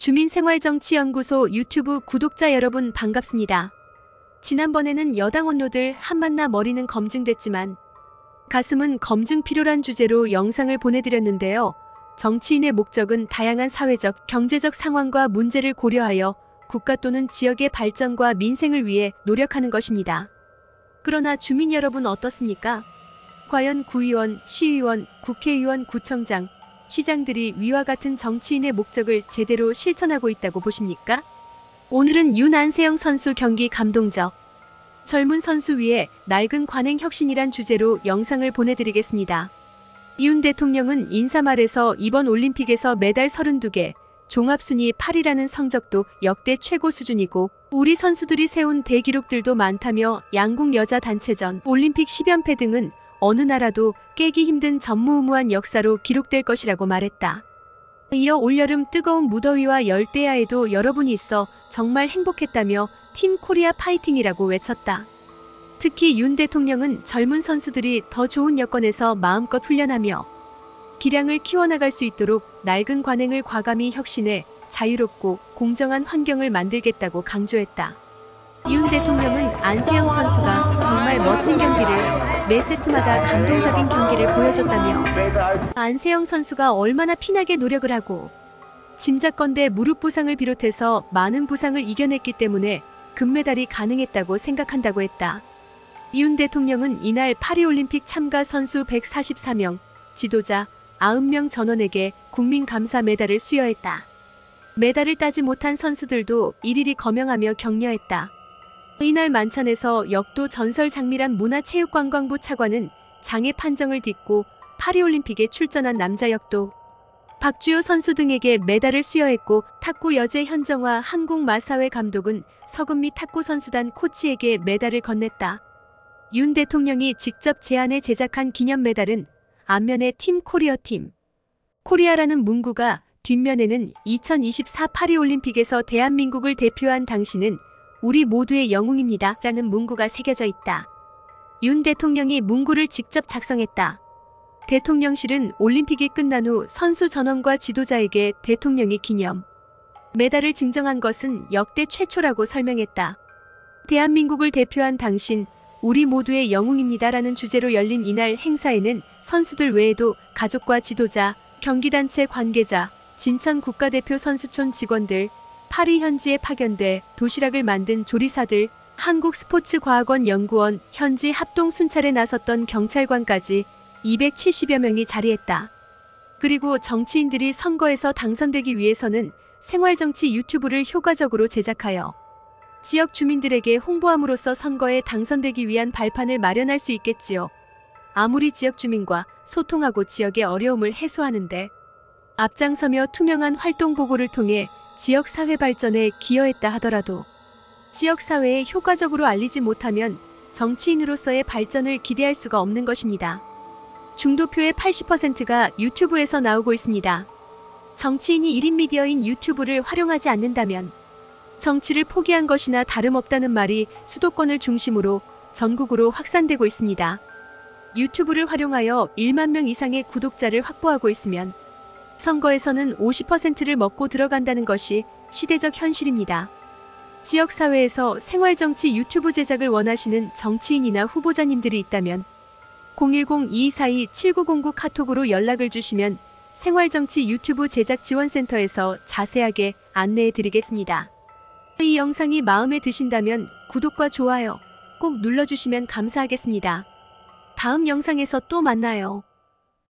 주민생활정치연구소 유튜브 구독자 여러분 반갑습니다. 지난번에는 여당 원로들 한만나 머리는 검증됐지만 가슴은 검증 필요란 주제로 영상을 보내드렸는데요. 정치인의 목적은 다양한 사회적, 경제적 상황과 문제를 고려하여 국가 또는 지역의 발전과 민생을 위해 노력하는 것입니다. 그러나 주민 여러분 어떻습니까? 과연 구의원, 시의원, 국회의원, 구청장, 시장들이 위와 같은 정치인의 목적을 제대로 실천하고 있다고 보십니까? 오늘은 윤안세영 선수 경기 감동적 젊은 선수 위에 낡은 관행 혁신이란 주제로 영상을 보내드리겠습니다. 이윤 대통령은 인사말에서 이번 올림픽에서 메달 32개, 종합순위 8위라는 성적도 역대 최고 수준이고 우리 선수들이 세운 대기록들도 많다며 양국 여자 단체전, 올림픽 10연패 등은 어느 나라도 깨기 힘든 전무후무한 역사로 기록될 것이라고 말했다. 이어 올여름 뜨거운 무더위와 열대야에도 여러분이 있어 정말 행복했다며 팀 코리아 파이팅이라고 외쳤다. 특히 윤 대통령은 젊은 선수들이 더 좋은 여건에서 마음껏 훈련하며 기량을 키워나갈 수 있도록 낡은 관행을 과감히 혁신해 자유롭고 공정한 환경을 만들겠다고 강조했다. 이윤 대통령은 안세영 선수가 정말 멋진 경기를 매 세트마다 감동적인 경기를 보여줬다며 안세영 선수가 얼마나 피나게 노력을 하고 짐작건대 무릎 부상을 비롯해서 많은 부상을 이겨냈기 때문에 금메달이 가능했다고 생각한다고 했다. 이윤 대통령은 이날 파리올림픽 참가 선수 144명, 지도자 9명 전원에게 국민 감사 메달을 수여했다. 메달을 따지 못한 선수들도 일일이 거명하며 격려했다. 이날 만찬에서 역도 전설 장미란 문화체육관광부 차관은 장애 판정을 딛고 파리올림픽에 출전한 남자 역도 박주호 선수 등에게 메달을 수여했고 탁구 여제 현정화 한국마사회 감독은 서금미 탁구 선수단 코치에게 메달을 건넸다. 윤 대통령이 직접 제안해 제작한 기념 메달은 앞면에 팀 코리어 팀 코리아라는 문구가 뒷면에는 2024 파리올림픽에서 대한민국을 대표한 당신은 우리 모두의 영웅입니다. 라는 문구가 새겨져 있다. 윤 대통령이 문구를 직접 작성했다. 대통령실은 올림픽이 끝난 후 선수 전원과 지도자에게 대통령이 기념, 메달을 증정한 것은 역대 최초라고 설명했다. 대한민국을 대표한 당신, 우리 모두의 영웅입니다라는 주제로 열린 이날 행사에는 선수들 외에도 가족과 지도자, 경기단체 관계자, 진천 국가대표 선수촌 직원들, 파리 현지에 파견돼 도시락을 만든 조리사들, 한국 스포츠과학원 연구원 현지 합동 순찰에 나섰던 경찰관까지 270여 명이 자리했다. 그리고 정치인들이 선거에서 당선되기 위해서는 생활정치 유튜브를 효과적으로 제작하여 지역 주민들에게 홍보함으로써 선거에 당선되기 위한 발판을 마련할 수 있겠지요. 아무리 지역 주민과 소통하고 지역의 어려움을 해소하는데 앞장서며 투명한 활동 보고를 통해 지역사회 발전에 기여했다 하더라도 지역사회에 효과적으로 알리지 못하면 정치인으로서의 발전을 기대할 수가 없는 것입니다. 중도표의 80%가 유튜브에서 나오고 있습니다. 정치인이 1인 미디어인 유튜브를 활용하지 않는다면 정치를 포기한 것이나 다름없다는 말이 수도권을 중심으로 전국으로 확산되고 있습니다. 유튜브를 활용하여 1만 명 이상의 구독자를 확보하고 있으면 선거에서는 50%를 먹고 들어간다는 것이 시대적 현실입니다. 지역사회에서 생활정치 유튜브 제작을 원하시는 정치인이나 후보자님들이 있다면 010-2242-7909 카톡으로 연락을 주시면 생활정치 유튜브 제작 지원센터에서 자세하게 안내해 드리겠습니다. 이 영상이 마음에 드신다면 구독과 좋아요 꼭 눌러주시면 감사하겠습니다. 다음 영상에서 또 만나요.